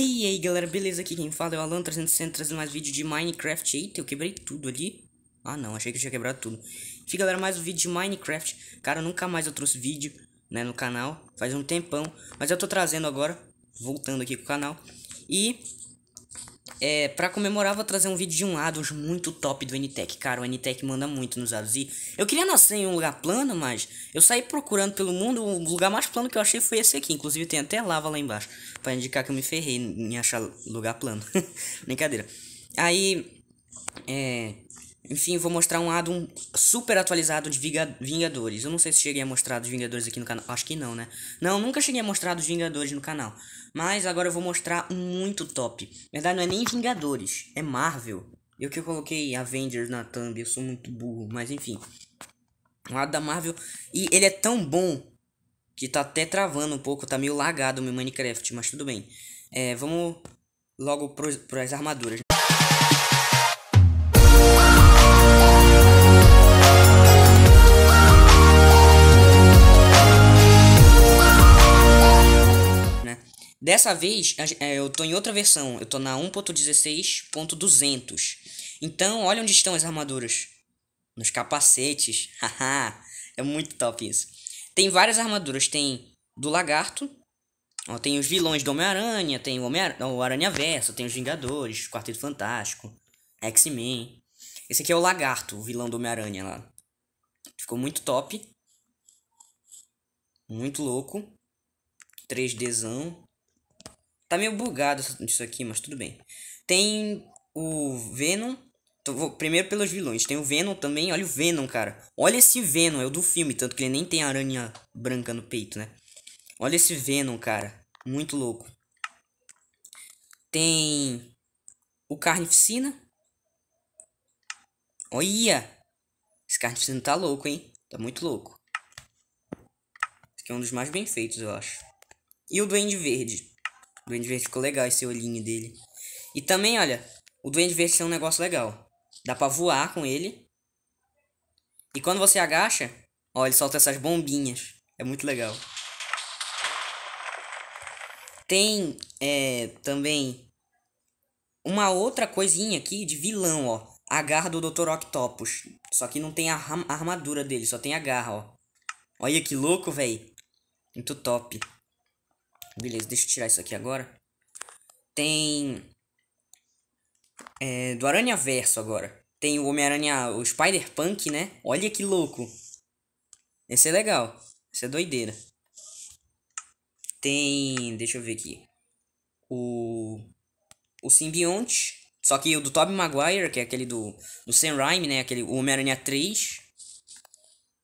E aí galera, beleza? Aqui quem fala é o Alan, trazendo trazendo mais vídeo de Minecraft. Eita, eu quebrei tudo ali. Ah não, achei que eu tinha quebrado tudo. Enfim galera, mais um vídeo de Minecraft. Cara, nunca mais eu trouxe vídeo, né, no canal. Faz um tempão. Mas eu tô trazendo agora, voltando aqui pro canal. E é, para comemorar, vou trazer um vídeo de um Addons muito top do NTEC. Cara, o NTEC manda muito nos Addons. E eu queria nascer em um lugar plano, mas eu saí procurando pelo mundo. O lugar mais plano que eu achei foi esse aqui. Inclusive, tem até lava lá embaixo. para indicar que eu me ferrei em achar lugar plano. Brincadeira. Aí. É. Enfim, vou mostrar um lado super atualizado de Vingadores. Eu não sei se cheguei a mostrar dos Vingadores aqui no canal. Acho que não, né? Não, nunca cheguei a mostrar dos Vingadores no canal. Mas agora eu vou mostrar um muito top. Na verdade, não é nem Vingadores, é Marvel. Eu que eu coloquei Avengers na thumb, eu sou muito burro, mas enfim. O lado da Marvel. E ele é tão bom que tá até travando um pouco, tá meio lagado o meu Minecraft, mas tudo bem. É, vamos logo para as armaduras. Dessa vez, é, eu tô em outra versão, eu tô na 1.16.200. Então, olha onde estão as armaduras. Nos capacetes. Haha, é muito top isso. Tem várias armaduras, tem do lagarto, ó, tem os vilões do Homem-Aranha, tem o, Homem o Aranha Verso, tem os Vingadores, Quarteto Fantástico, X-Men. Esse aqui é o lagarto, o vilão do Homem-Aranha lá. Ficou muito top. Muito louco. 3Dzão. Tá meio bugado isso aqui, mas tudo bem. Tem o Venom. primeiro pelos vilões. Tem o Venom também. Olha o Venom, cara. Olha esse Venom, é o do filme. Tanto que ele nem tem aranha branca no peito, né? Olha esse Venom, cara. Muito louco. Tem o Carnificina. Olha! Esse Carnificina tá louco, hein? Tá muito louco. Esse aqui é um dos mais bem feitos, eu acho. E o Duende Verde. O Duende Verde ficou legal esse olhinho dele. E também, olha, o Duende Verde é um negócio legal. Dá pra voar com ele. E quando você agacha, ó, ele solta essas bombinhas. É muito legal. Tem é, também uma outra coisinha aqui de vilão, ó. A garra do Dr. Octopus. Só que não tem a, a armadura dele, só tem a garra, ó. Olha que louco, velho. Muito top. Beleza, deixa eu tirar isso aqui agora. Tem. É, do Aranha Verso agora. Tem o Homem-Aranha, o Spider-Punk, né? Olha que louco. Esse é legal. Esse é doideira. Tem. Deixa eu ver aqui. O. O simbionte. Só que o do Tobey Maguire, que é aquele do. Do Sam Raimi, né? Aquele Homem-Aranha 3.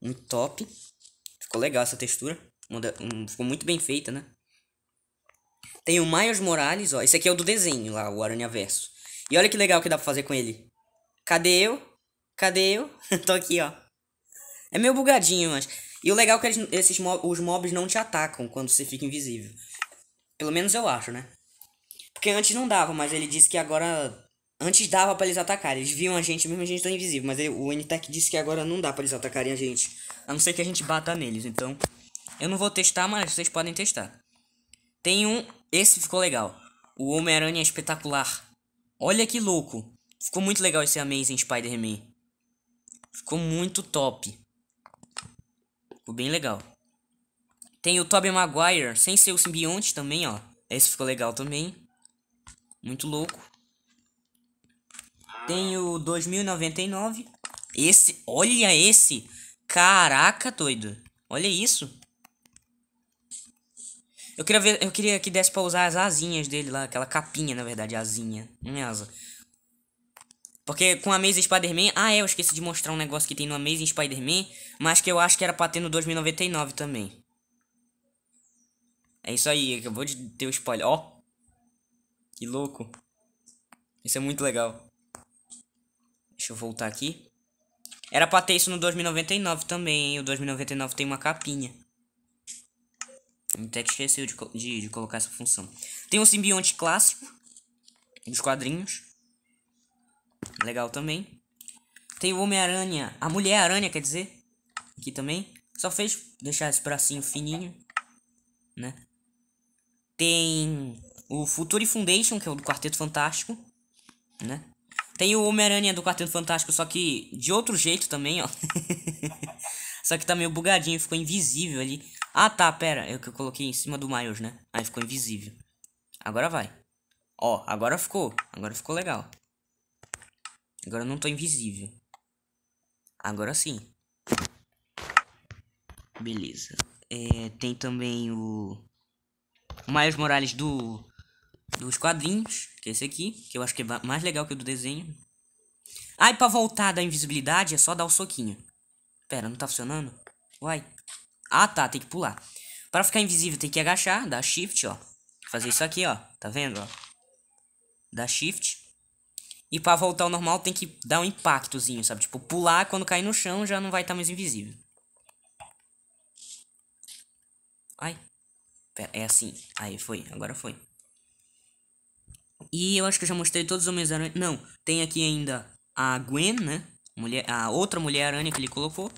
Muito top. Ficou legal essa textura. Hum, ficou muito bem feita, né? Tem o Miles Morales, ó. Esse aqui é o do desenho lá, o Aranha Verso. E olha que legal que dá pra fazer com ele. Cadê eu? Cadê eu? Tô aqui, ó. É meio bugadinho, mas... E o legal é que eles, esses os mobs não te atacam quando você fica invisível. Pelo menos eu acho, né? Porque antes não dava, mas ele disse que agora... Antes dava para eles atacarem. Eles viam a gente, mesmo a gente tá invisível. Mas ele, o NTEC disse que agora não dá para eles atacarem a gente. A não ser que a gente bata neles, então... Eu não vou testar, mas vocês podem testar. Tem um esse ficou legal. O Homem-Aranha é espetacular. Olha que louco. Ficou muito legal esse Amazing Spider-Man. Ficou muito top. Ficou bem legal. Tem o Tobey Maguire, sem ser o simbionte também, ó. Esse ficou legal também. Muito louco. Tem o 2099. Esse, olha esse. Caraca, doido. Olha isso. Eu queria ver, eu queria que desse pra usar as asinhas dele lá, aquela capinha, na verdade, asinha. é asa. Porque com a mesa Spider-Man... Ah, é, eu esqueci de mostrar um negócio que tem no Amazing Spider-Man, mas que eu acho que era pra ter no 2099 também. É isso aí, acabou de ter o um spoiler. Ó, oh, que louco. Isso é muito legal. Deixa eu voltar aqui. Era pra ter isso no 2099 também, hein? O 2099 tem uma capinha. Até que esqueceu de, de, de colocar essa função. Tem um simbionte clássico. Dos quadrinhos. Legal também. Tem o Homem-Aranha. A Mulher-Aranha, quer dizer. Aqui também. Só fez deixar esse bracinho fininho. Né? Tem o Future Foundation, que é o do Quarteto Fantástico. Né? Tem o Homem-Aranha do Quarteto Fantástico, só que de outro jeito também, ó. só que tá meio bugadinho, ficou invisível ali. Ah, tá, pera. É o que eu coloquei em cima do Miles, né? Aí ficou invisível. Agora vai. Ó, agora ficou. Agora ficou legal. Agora eu não tô invisível. Agora sim. Beleza. É, tem também o... Miles Morales do... Dos quadrinhos, que é esse aqui, que eu acho que é mais legal que o do desenho. Ai, ah, pra voltar da invisibilidade é só dar o soquinho. Pera, não tá funcionando? Uai. Ah, tá, tem que pular. Para ficar invisível, tem que agachar, dar shift, ó. Fazer isso aqui, ó. Tá vendo, ó? Dá shift. E para voltar ao normal, tem que dar um impactozinho, sabe? Tipo, pular, quando cair no chão, já não vai estar tá mais invisível. Ai. Pera, é assim. Aí, foi. Agora foi. E eu acho que eu já mostrei todos os Homens-Aranha. Não, tem aqui ainda a Gwen, né? Mulher, a outra Mulher-Aranha que ele colocou.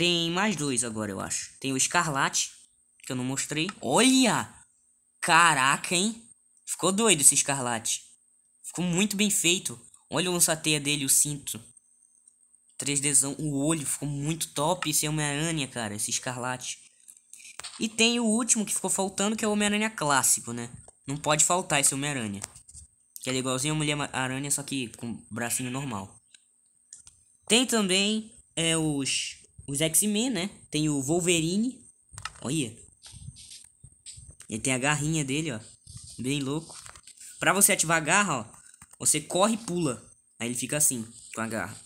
Tem mais dois agora, eu acho. Tem o Escarlate, que eu não mostrei. Olha! Caraca, hein? Ficou doido esse Escarlate. Ficou muito bem feito. Olha o lançateia dele, o cinto. 3Dzão, o olho ficou muito top. Esse é Homem-Aranha, cara, esse Escarlate. E tem o último que ficou faltando, que é o Homem-Aranha clássico, né? Não pode faltar esse Homem-Aranha. Que é igualzinho a Mulher-Aranha, só que com bracinho normal. Tem também é, os os X-Men, né? Tem o Wolverine. Olha. Ele tem a garrinha dele, ó. Bem louco. Pra você ativar a garra, ó. Você corre e pula. Aí ele fica assim, com a garra.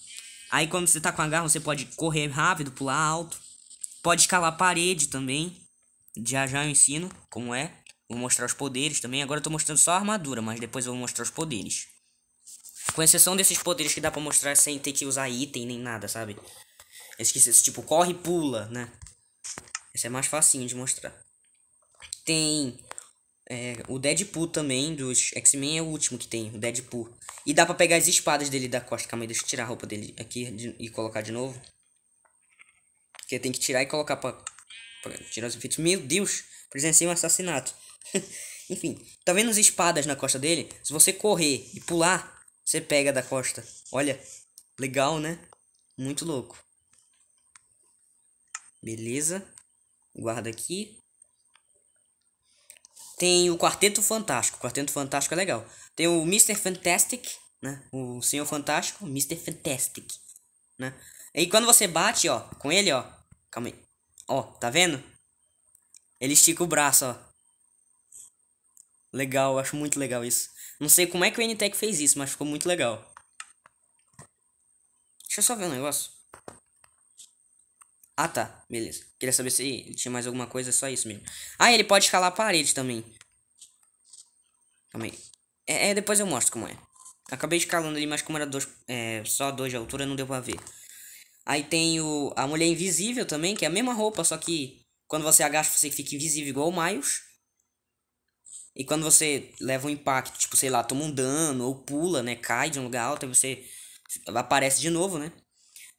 Aí quando você tá com a garra, você pode correr rápido, pular alto. Pode escalar a parede também. Já já eu ensino como é. Vou mostrar os poderes também. Agora eu tô mostrando só a armadura, mas depois eu vou mostrar os poderes. Com exceção desses poderes que dá pra mostrar sem ter que usar item nem nada, sabe? Esqueci tipo, corre e pula, né? Esse é mais facinho de mostrar. Tem é, o Deadpool também, dos X-Men é o último que tem, o Deadpool. E dá pra pegar as espadas dele da costa. Calma aí, deixa eu tirar a roupa dele aqui de, e colocar de novo. Porque tem que tirar e colocar pra, pra tirar os efeitos. Meu Deus, presenciei um assassinato. Enfim, tá vendo as espadas na costa dele? Se você correr e pular, você pega da costa. Olha, legal, né? Muito louco. Beleza. Guarda aqui. Tem o Quarteto Fantástico. O Quarteto Fantástico é legal. Tem o Mr. Fantastic, né? O Senhor Fantástico, Mr. Fantastic, né? E quando você bate, ó, com ele, ó. Calma aí. Ó, tá vendo? Ele estica o braço, ó. Legal, acho muito legal isso. Não sei como é que o NTEC fez isso, mas ficou muito legal. Deixa eu só ver um negócio. Ah, tá. Beleza. Queria saber se ele tinha mais alguma coisa, é só isso mesmo. Ah, ele pode escalar a parede também. Calma aí. É, é depois eu mostro como é. Acabei escalando ali, mas como era dois, é, só dois de altura, não deu pra ver. Aí tem o, a Mulher Invisível também, que é a mesma roupa, só que quando você agacha, você fica invisível igual o Miles. E quando você leva um impacto, tipo, sei lá, toma um dano ou pula, né? Cai de um lugar alto, aí você aparece de novo, né?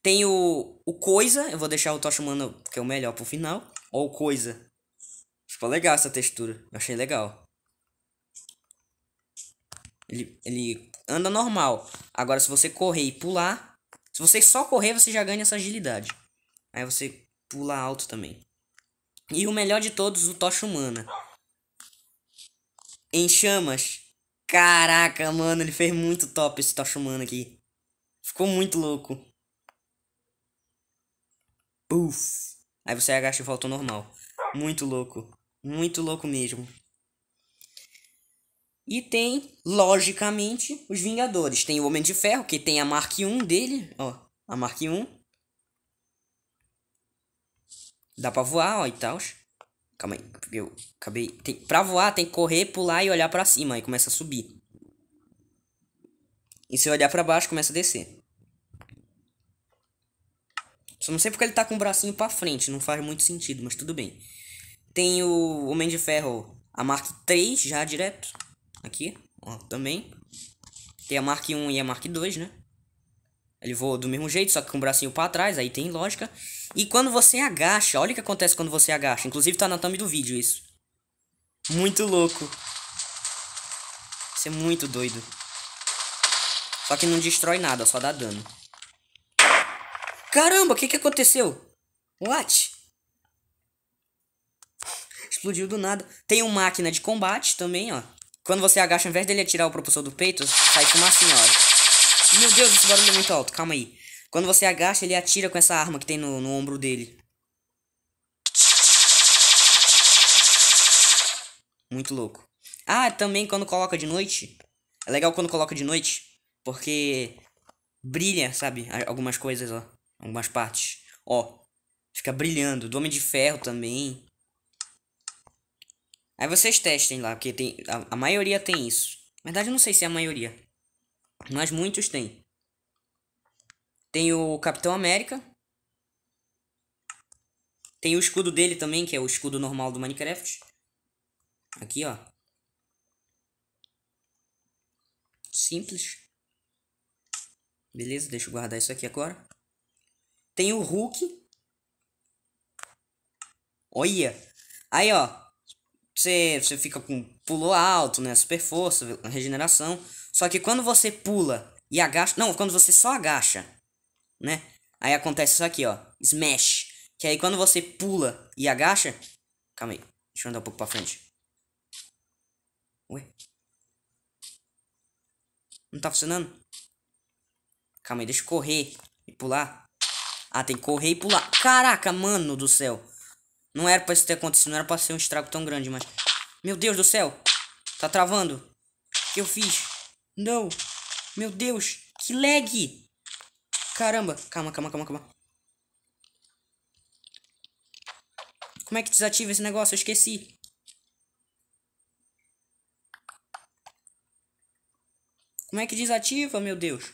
Tem o, o Coisa, eu vou deixar o Tocha humano que é o melhor, pro final. Ou o Coisa. Ficou legal essa textura, eu achei legal. Ele, ele anda normal. Agora, se você correr e pular, se você só correr, você já ganha essa agilidade. Aí você pula alto também. E o melhor de todos, o Tocha Humana. Em chamas. Caraca, mano, ele fez muito top esse Tocha Humana aqui. Ficou muito louco. Uff. Aí você agacha e volta ao normal. Muito louco. Muito louco mesmo. E tem, logicamente, os Vingadores. Tem o Homem de Ferro, que tem a Mark 1 dele. Ó, a Mark 1. Dá pra voar, ó, e tal. Calma aí, eu acabei... Tem, pra voar, tem que correr, pular e olhar pra cima. Aí começa a subir. E se olhar pra baixo, começa a descer. Só não sei porque ele tá com o bracinho pra frente, não faz muito sentido, mas tudo bem. Tem o Homem de Ferro, a Mark 3 já direto. Aqui, ó, também. Tem a Mark 1 e a Mark 2, né? Ele voa do mesmo jeito, só que com o bracinho para trás, aí tem lógica. E quando você agacha, olha o que acontece quando você agacha. Inclusive tá na thumb do vídeo isso. Muito louco. Isso é muito doido. Só que não destrói nada, só dá dano. Caramba, o que, que aconteceu? What? Explodiu do nada. Tem uma máquina de combate também, ó. Quando você agacha, ao invés dele atirar o propulsor do peito, sai assim, ó. Meu Deus, esse barulho é muito alto. Calma aí. Quando você agacha, ele atira com essa arma que tem no, no ombro dele. Muito louco. Ah, também quando coloca de noite. É legal quando coloca de noite. Porque brilha, sabe? Algumas coisas, ó. Algumas partes. Ó. Fica brilhando. Do Homem de Ferro também. Aí vocês testem lá, porque tem, a, a maioria tem isso. Na verdade, eu não sei se é a maioria. Mas muitos tem. Tem o Capitão América. Tem o escudo dele também, que é o escudo normal do Minecraft. Aqui, ó. Simples. Beleza, deixa eu guardar isso aqui agora. Tem o Hulk. Olha. Aí, ó. Você, você fica com pulo alto, né? Super força, regeneração. Só que quando você pula e agacha. Não, quando você só agacha, né? Aí acontece isso aqui, ó. Smash. Que aí quando você pula e agacha. Calma aí. Deixa eu andar um pouco pra frente. Ué? Não tá funcionando? Calma aí, deixa eu correr e pular. Ah, tem que correr e pular. Caraca, mano do céu. Não era pra isso ter acontecido, não era pra ser um estrago tão grande, mas... Meu Deus do céu. Tá travando. O que eu fiz? Não. Meu Deus, que lag. Caramba. Calma, calma, calma, calma. Como é que desativa esse negócio? Eu esqueci. Como é que desativa, meu Deus?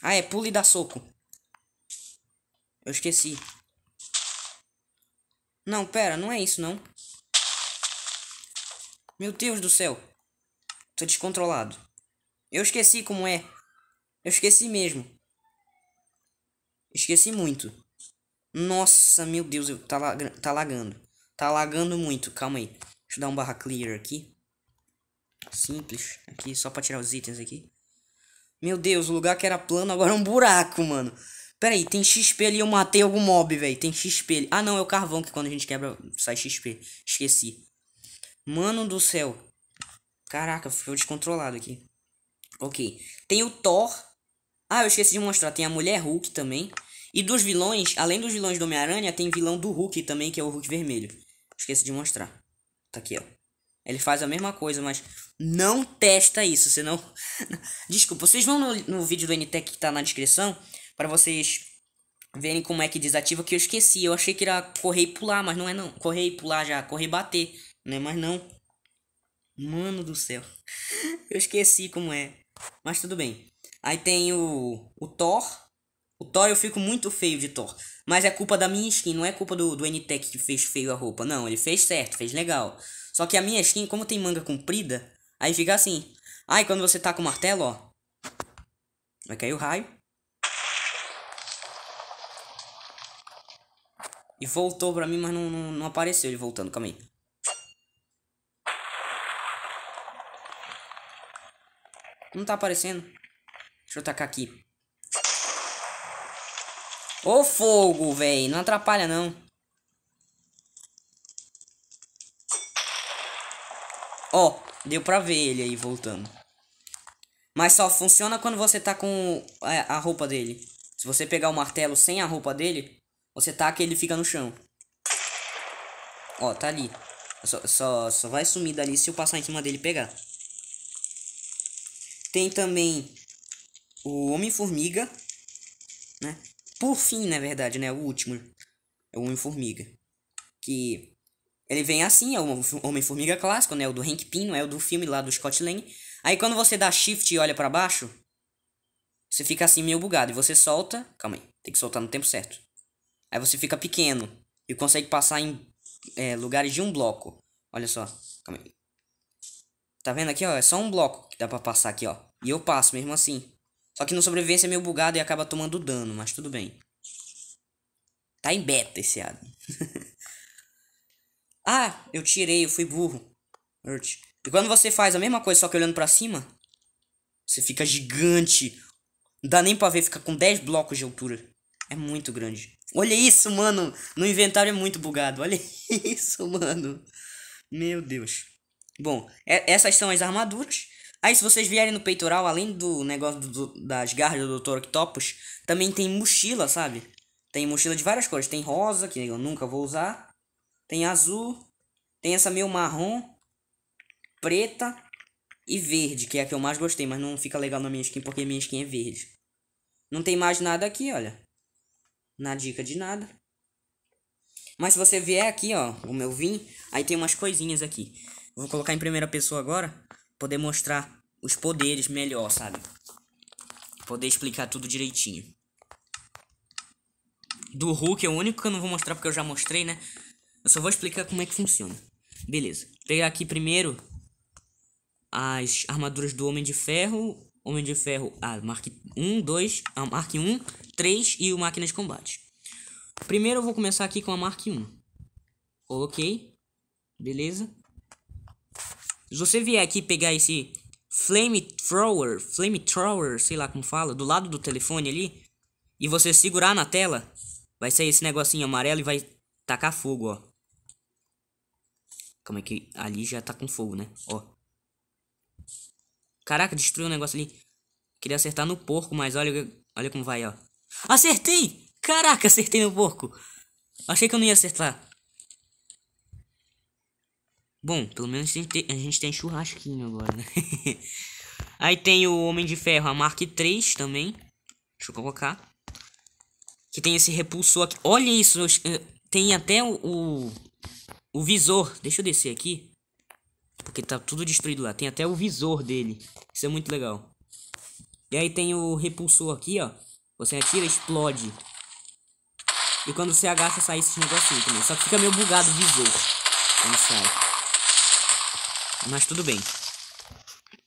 Ah, é pule e dá soco. Eu esqueci. Não, pera, não é isso não. Meu Deus do céu. Tô descontrolado. Eu esqueci como é. Eu esqueci mesmo. Esqueci muito. Nossa, meu Deus, eu, tá, lag, tá lagando. Tá lagando muito, calma aí. Deixa eu dar um barra clear aqui. Simples, aqui só pra tirar os itens aqui. Meu Deus, o lugar que era plano agora é um buraco, mano. Pera aí, tem XP ali, eu matei algum mob, velho. Tem XP ali. Ah, não, é o carvão que quando a gente quebra sai XP. Esqueci. Mano do céu. Caraca, ficou descontrolado aqui. Ok. Tem o Thor. Ah, eu esqueci de mostrar. Tem a Mulher Hulk também. E dos vilões, além dos vilões do Homem-Aranha, tem vilão do Hulk também, que é o Hulk vermelho. Esqueci de mostrar. Tá aqui, ó. Ele faz a mesma coisa, mas não testa isso, senão... Desculpa, vocês vão no, no vídeo do NTEC que tá na descrição para vocês verem como é que desativa, que eu esqueci. Eu achei que era correr e pular, mas não é não. Correr e pular já, correr e bater, né? Mas não. Mano do céu. eu esqueci como é. Mas tudo bem. Aí tem o, o Thor. O Thor eu fico muito feio de Thor. Mas é culpa da minha skin, não é culpa do, do NTEC que fez feio a roupa. Não, ele fez certo, fez legal. Só que a minha skin, como tem manga comprida, aí fica assim. Aí quando você tá com o martelo, ó. Vai cair o raio. E voltou pra mim, mas não, não, não apareceu ele voltando. Calma aí. Não tá aparecendo. Deixa eu tacar aqui. Ô fogo, velho. Não atrapalha, não. Ó, deu pra ver ele aí voltando. Mas só funciona quando você tá com é, a roupa dele. Se você pegar o martelo sem a roupa dele, você taca e ele fica no chão. Ó, tá ali. Só, só, só vai sumir dali se eu passar em cima dele e pegar. Tem também o Homem-Formiga, né? Por fim, na verdade, né? O último. É o Homem-Formiga. Que ele vem assim, é o Homem-Formiga clássico, né? O do Hank Pym, não é o do filme lá do Scott Lang. Aí quando você dá shift e olha para baixo, você fica assim meio bugado. E você solta. Calma aí, tem que soltar no tempo certo. Aí você fica pequeno e consegue passar em é, lugares de um bloco. Olha só, calma aí. Tá vendo aqui, ó? É só um bloco que dá pra passar aqui, ó. E eu passo mesmo assim. Só que no sobrevivência é meio bugado e acaba tomando dano, mas tudo bem. Tá em beta esse ano. Ah, eu tirei, eu fui burro. E quando você faz a mesma coisa, só que olhando pra cima, você fica gigante. Não dá nem pra ver, fica com 10 blocos de altura. É muito grande. Olha isso, mano. No inventário é muito bugado. Olha isso, mano. Meu Deus. Bom, é, essas são as armaduras. Aí, se vocês vierem no peitoral, além do negócio do, do, das garras do Dr. Octopus, também tem mochila, sabe? Tem mochila de várias cores. Tem rosa, que eu nunca vou usar. Tem azul, tem essa meio marrom, preta e verde, que é a que eu mais gostei, mas não fica legal na minha skin porque minha skin é verde. Não tem mais nada aqui, olha. Na dica de nada. Mas se você vier aqui, ó, o meu vim, aí tem umas coisinhas aqui. vou colocar em primeira pessoa agora, poder mostrar os poderes melhor, sabe? Poder explicar tudo direitinho. Do Hulk é o único que eu não vou mostrar porque eu já mostrei, né? Eu só vou explicar como é que funciona. Beleza. Pegar aqui primeiro as armaduras do Homem de Ferro. Homem de Ferro, a ah, Mark 1, 2, a ah, Mark 1, 3 e o Máquina de Combate. Primeiro eu vou começar aqui com a Mark 1. Coloquei. Beleza. Se você vier aqui pegar esse Flame Thrower, Flame Thrower, sei lá como fala, do lado do telefone ali, e você segurar na tela, vai sair esse negocinho amarelo e vai tacar fogo, ó como é que ali já tá com fogo, né? Ó. Caraca, destruiu o um negócio ali. Queria acertar no porco, mas olha, olha como vai, ó. Acertei! Caraca, acertei no porco. Achei que eu não ia acertar. Bom, pelo menos a gente tem churrasquinho agora, né? Aí tem o Homem de Ferro, a Mark 3 também. Deixa eu colocar. Que tem esse repulsor aqui. Olha isso, eh, tem até o o visor. Deixa eu descer aqui. Porque tá tudo destruído lá. Tem até o visor dele. Isso é muito legal. E aí tem o repulsor aqui, ó. Você atira, explode. E quando você agacha, sai esse negocinho também. Só que fica meio bugado o visor. Quando sai. Mas tudo bem.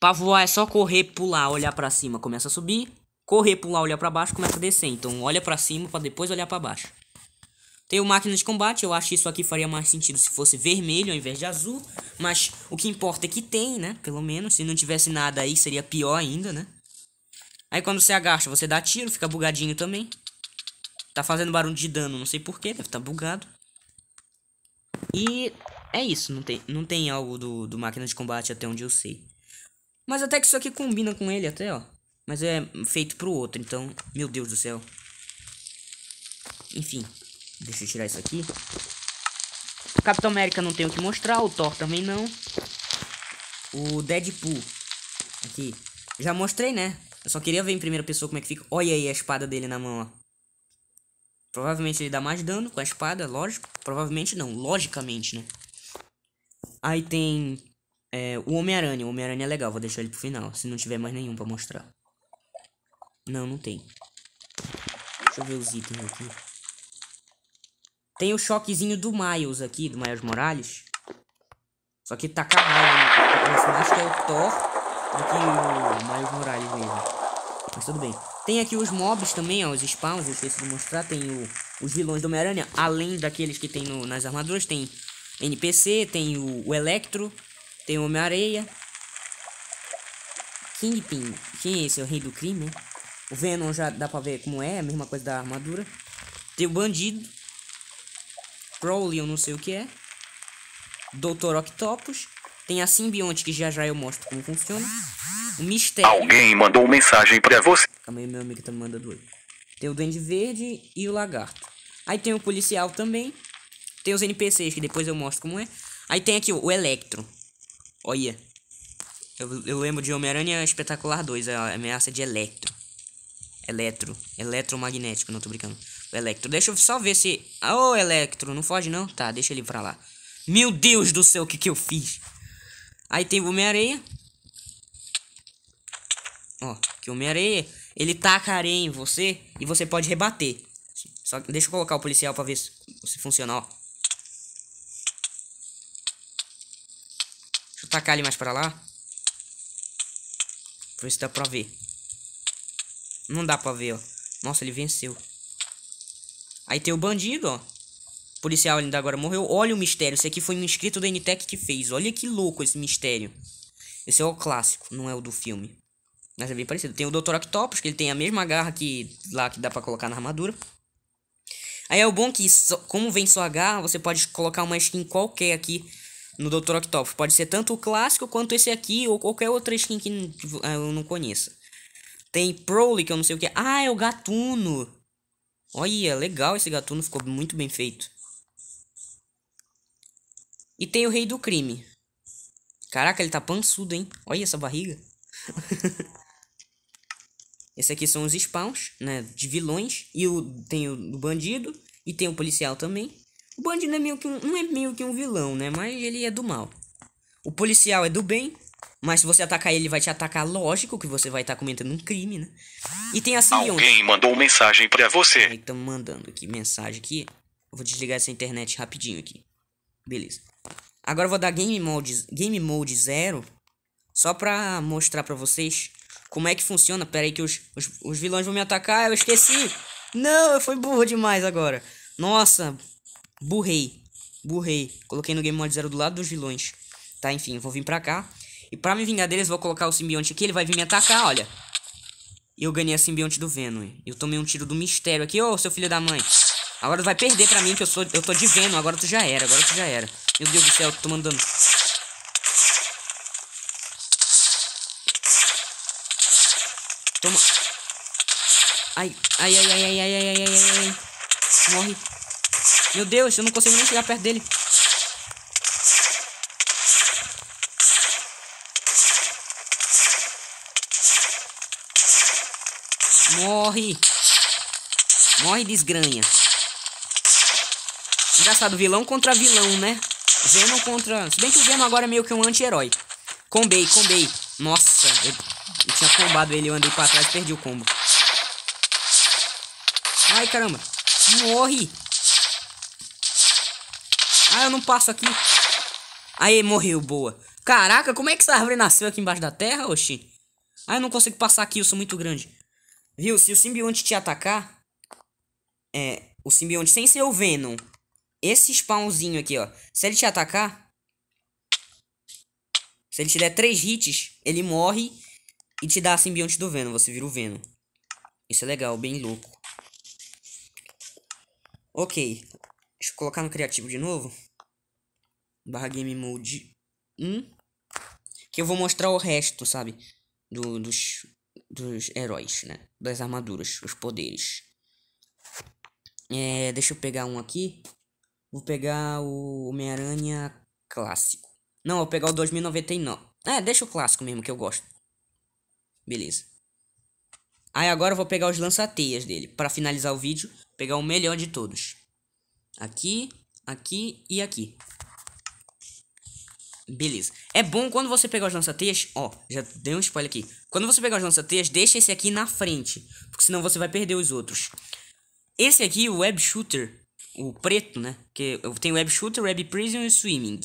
Pra voar é só correr, pular, olhar pra cima, começa a subir. Correr, pular, olhar pra baixo, começa a descer. Então olha pra cima pra depois olhar pra baixo. Tem o máquina de combate, eu acho que isso aqui faria mais sentido se fosse vermelho ao invés de azul. Mas o que importa é que tem, né? Pelo menos, se não tivesse nada aí seria pior ainda, né? Aí quando você agacha, você dá tiro, fica bugadinho também. Tá fazendo barulho de dano, não sei porquê, deve estar tá bugado. E é isso, não tem, não tem algo do, do máquina de combate até onde eu sei. Mas até que isso aqui combina com ele até, ó. Mas é feito pro outro, então, meu Deus do céu. Enfim. Deixa eu tirar isso aqui. O Capitão América não tenho o que mostrar, o Thor também não. O Deadpool. Aqui. Já mostrei, né? Eu só queria ver em primeira pessoa como é que fica. Olha aí a espada dele na mão, ó. Provavelmente ele dá mais dano com a espada, lógico. Provavelmente não, logicamente, né? Aí tem é, o Homem-Aranha. O Homem-Aranha é legal, vou deixar ele pro final, se não tiver mais nenhum pra mostrar. Não, não tem. Deixa eu ver os itens aqui. Tem o choquezinho do Miles aqui, do Miles Morales. Só que tá caralho. Esse que é o Thor do que o Miles Morales mesmo. Mas tudo bem. Tem aqui os mobs também, ó, os spawns, eu esqueci de mostrar. Tem o, os vilões do Homem-Aranha, além daqueles que tem no, nas armaduras. Tem NPC, tem o, o Electro, tem o Homem-Areia. Kingpin, quem é esse? É o rei do crime, né? O Venom já dá pra ver como é, a mesma coisa da armadura. Tem o Bandido, Crowley, eu não sei o que é. Doutor Octopus. Tem a simbionte que já já eu mostro como funciona. O mistério. Alguém mandou mensagem pra você. Calma aí, meu amigo tá me mandando oi. Tem o Duende Verde e o Lagarto. Aí tem o policial também. Tem os NPCs, que depois eu mostro como é. Aí tem aqui o Electro. Olha. Eu, eu lembro de Homem-Aranha Espetacular 2, a ameaça de Electro. Eletro. Eletromagnético, não tô brincando. O Electro. Deixa eu só ver se... Ô, oh, Electro, não foge não? Tá, deixa ele pra lá. Meu Deus do céu, o que que eu fiz? Aí tem o Homem-Areia. Ó, que o Homem-Areia, ele taca areia em você e você pode rebater. Só deixa eu colocar o policial pra ver se, se funciona, ó. Deixa eu tacar ele mais pra lá. Pra ver se dá pra ver. Não dá pra ver, ó. Nossa, ele venceu. Aí tem o bandido, ó. O policial ainda agora morreu. Olha o mistério. Esse aqui foi um inscrito da NTEC que fez. Olha que louco esse mistério. Esse é o clássico, não é o do filme. Mas é bem parecido. Tem o Dr. Octopus, que ele tem a mesma garra que lá que dá pra colocar na armadura. Aí é o bom que, como vem sua garra, você pode colocar uma skin qualquer aqui no Dr. Octopus. Pode ser tanto o clássico quanto esse aqui, ou qualquer outra skin que eh, eu não conheça. Tem Proly que eu não sei o que é. Ah, é o gatuno! Olha, legal esse gatuno, ficou muito bem feito. E tem o rei do crime. Caraca, ele tá pançudo, hein? Olha essa barriga. esse aqui são os spawns, né? De vilões. E o, tem o bandido. E tem o policial também. O bandido é meio que um, não é meio que um vilão, né? Mas ele é do mal. O policial é do bem. Mas se você atacar ele, ele vai te atacar, lógico que você vai estar tá cometendo um crime, né? E tem a Sirion. Alguém mandou mensagem para você. Aí estamos mandando aqui mensagem aqui. vou desligar essa internet rapidinho aqui. Beleza. Agora eu vou dar game mode, game mode zero. Só pra mostrar pra vocês como é que funciona. Pera aí que os, os, os vilões vão me atacar. Eu esqueci. Não, eu fui burro demais agora. Nossa. Burrei. Burrei. Coloquei no game mode zero do lado dos vilões. Tá, enfim. Eu vou vir pra cá. E pra me vingar deles, vou colocar o simbionte aqui. Ele vai vir me atacar, olha. E eu ganhei a simbionte do Venom. Eu tomei um tiro do mistério aqui. Ô, oh, seu filho da mãe. Agora vai perder pra mim, que eu, sou, eu tô de Venom. Agora tu já era, agora tu já era. Meu Deus do céu, eu tô mandando... Toma. Ai, ai, ai, ai, ai, ai, ai, ai, ai, ai. Morre. Meu Deus, eu não consigo nem chegar perto dele. Morre. Morre, desgranha. Engraçado, vilão contra vilão, né? Venom contra... Se bem que o Venom agora é meio que um anti-herói. Combei, combei. Nossa, eu, eu tinha combado ele, eu andei pra trás e perdi o combo. Ai, caramba. Morre. Ah, eu não passo aqui. Aê, morreu, boa. Caraca, como é que essa árvore nasceu aqui embaixo da terra, oxi? Ah, eu não consigo passar aqui, eu sou muito grande. Viu? Se o simbionte te atacar, é, o simbionte sem ser o Venom, esse spawnzinho aqui, ó. Se ele te atacar, se ele te der três hits, ele morre e te dá a simbionte do Venom. Você vira o Venom. Isso é legal, bem louco. Ok. Deixa eu colocar no criativo de novo. Barra Game Mode 1. Que eu vou mostrar o resto, sabe? Do, dos dos heróis, né? Das armaduras, os poderes. É, deixa eu pegar um aqui. Vou pegar o Homem-Aranha clássico. Não, vou pegar o 2099. É, deixa o clássico mesmo, que eu gosto. Beleza. Aí agora eu vou pegar os lança-teias dele. para finalizar o vídeo, pegar o melhor de todos. Aqui, aqui e aqui. Beleza. É bom quando você pegar os lança-teias, ó, já dei um spoiler aqui. Quando você pegar os lança-teias, deixa esse aqui na frente, porque senão você vai perder os outros. Esse aqui, o web shooter, o preto, né? Que tem o web shooter, web prison e swimming.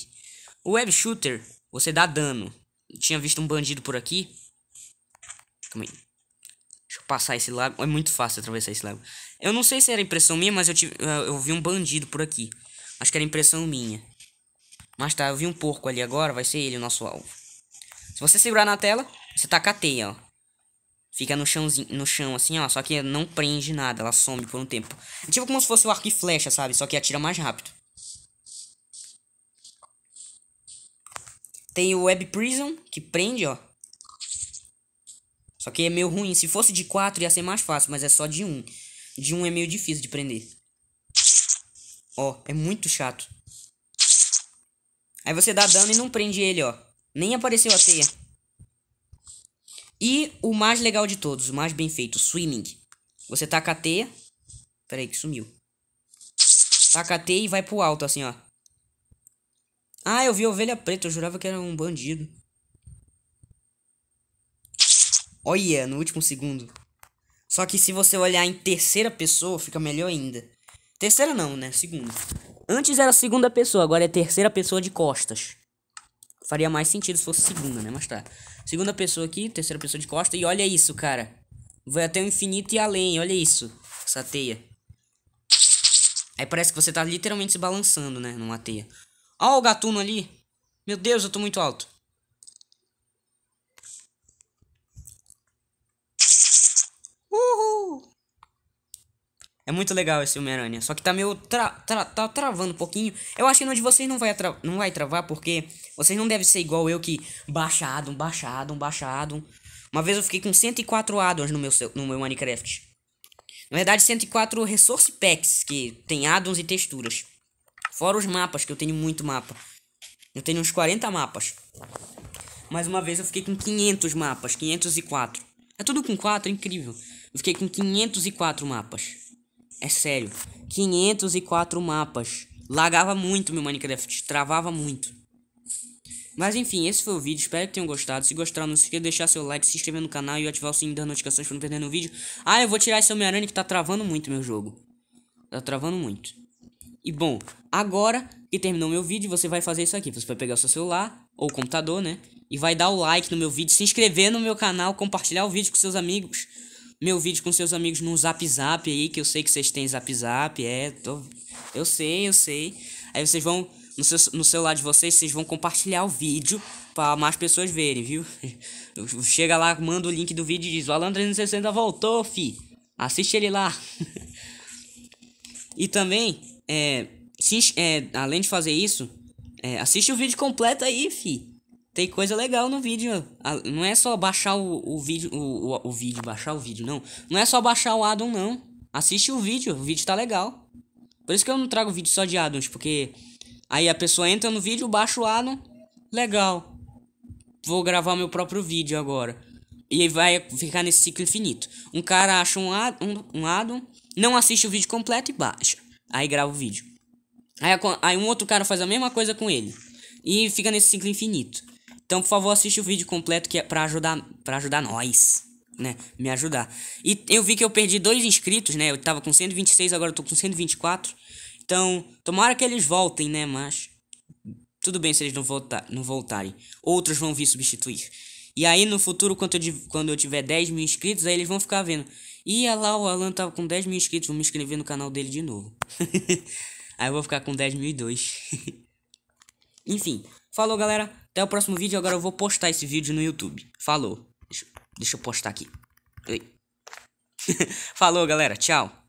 O web shooter, você dá dano. Eu tinha visto um bandido por aqui. Calma aí. Deixa eu passar esse lago. É muito fácil atravessar esse lago. Eu não sei se era impressão minha, mas eu, tive, eu vi um bandido por aqui. Acho que era impressão minha. Mas tá, eu vi um porco ali agora, vai ser ele o nosso alvo. Se você segurar na tela, você taca a teia, ó. Fica no, chãozinho, no chão, assim, ó. Só que não prende nada, ela some por um tempo. É tipo como se fosse o arco e flecha, sabe? Só que atira mais rápido. Tem o Web Prison, que prende, ó. Só que é meio ruim. Se fosse de 4 ia ser mais fácil, mas é só de 1. Um. De 1 um é meio difícil de prender. Ó, é muito chato. Aí você dá dano e não prende ele, ó. Nem apareceu a teia. E o mais legal de todos, o mais bem feito, swimming. Você taca a teia. Pera aí que sumiu. Taca a teia e vai pro alto, assim, ó. Ah, eu vi a ovelha preta, eu jurava que era um bandido. Olha, no último segundo. Só que se você olhar em terceira pessoa, fica melhor ainda. Terceira não, né? Segunda. Antes era segunda pessoa, agora é terceira pessoa de costas. Faria mais sentido se fosse segunda, né? Mas tá. Segunda pessoa aqui, terceira pessoa de costas E olha isso, cara. Vai até o infinito e além. Olha isso. Essa teia. Aí parece que você tá literalmente se balançando, né? Numa teia. Ó o gatuno ali. Meu Deus, eu tô muito alto. É muito legal esse Homem-Aranha. Só que tá meio. Tra, tra, tá travando um pouquinho. Eu acho que no de vocês não vai, tra, não vai travar, porque vocês não devem ser igual eu que baixado, baixado, baixado. Uma vez eu fiquei com 104 addons no meu, no meu Minecraft. Na verdade, 104 Resource Packs, que tem addons e texturas. Fora os mapas, que eu tenho muito mapa. Eu tenho uns 40 mapas. Mais uma vez eu fiquei com 500 mapas, 504. É tudo com 4, é incrível. Eu fiquei com 504 mapas. É sério. 504 mapas. Lagava muito meu Minecraft, travava muito. Mas enfim, esse foi o vídeo, espero que tenham gostado. Se gostaram, não se esqueça de deixar seu like, se inscrever no canal e ativar o sininho das notificações para não perder nenhum vídeo. Ah, eu vou tirar esse Homem-Aranha que tá travando muito meu jogo. Tá travando muito. E bom, agora que terminou meu vídeo, você vai fazer isso aqui. Você vai pegar o seu celular, ou computador, né? E vai dar o like no meu vídeo, se inscrever no meu canal, compartilhar o vídeo com seus amigos meu vídeo com seus amigos no Zap Zap aí, que eu sei que vocês têm Zap Zap, é, tô... eu sei, eu sei. Aí vocês vão, no, seu, no celular de vocês, vocês vão compartilhar o vídeo para mais pessoas verem, viu? Chega lá, manda o link do vídeo e diz, o Alan 360 voltou, fi. Assiste ele lá. e também, é, se, é, além de fazer isso, é, assiste o vídeo completo aí, fi tem coisa legal no vídeo. Ah, não é só baixar o, o vídeo. O, o, o, vídeo, baixar o vídeo, não. Não é só baixar o Adam, não. Assiste o vídeo, o vídeo tá legal. Por isso que eu não trago vídeo só de addons, porque aí a pessoa entra no vídeo, baixa o addon, legal. Vou gravar meu próprio vídeo agora. E vai ficar nesse ciclo infinito. Um cara acha um, addon, um, não assiste o vídeo completo e baixa. Aí grava o vídeo. Aí, aí um outro cara faz a mesma coisa com ele. E fica nesse ciclo infinito. Então, por favor, assiste o vídeo completo que é para ajudar para ajudar nós, né? Me ajudar. E eu vi que eu perdi dois inscritos, né? Eu tava com 126, agora eu tô com 124. Então, tomara que eles voltem, né, mas tudo bem se eles não, volta, não voltarem. Outros vão vir substituir. E aí no futuro, quando eu, quando eu tiver 10 mil inscritos, aí eles vão ficar vendo. Ih, lá, o Alan tava com 10 mil inscritos, vou me inscrever no canal dele de novo. aí eu vou ficar com 10 mil e dois Enfim, falou galera. Até o próximo vídeo. Agora eu vou postar esse vídeo no YouTube. Falou. Deixa, deixa eu postar aqui. Falou, galera. Tchau.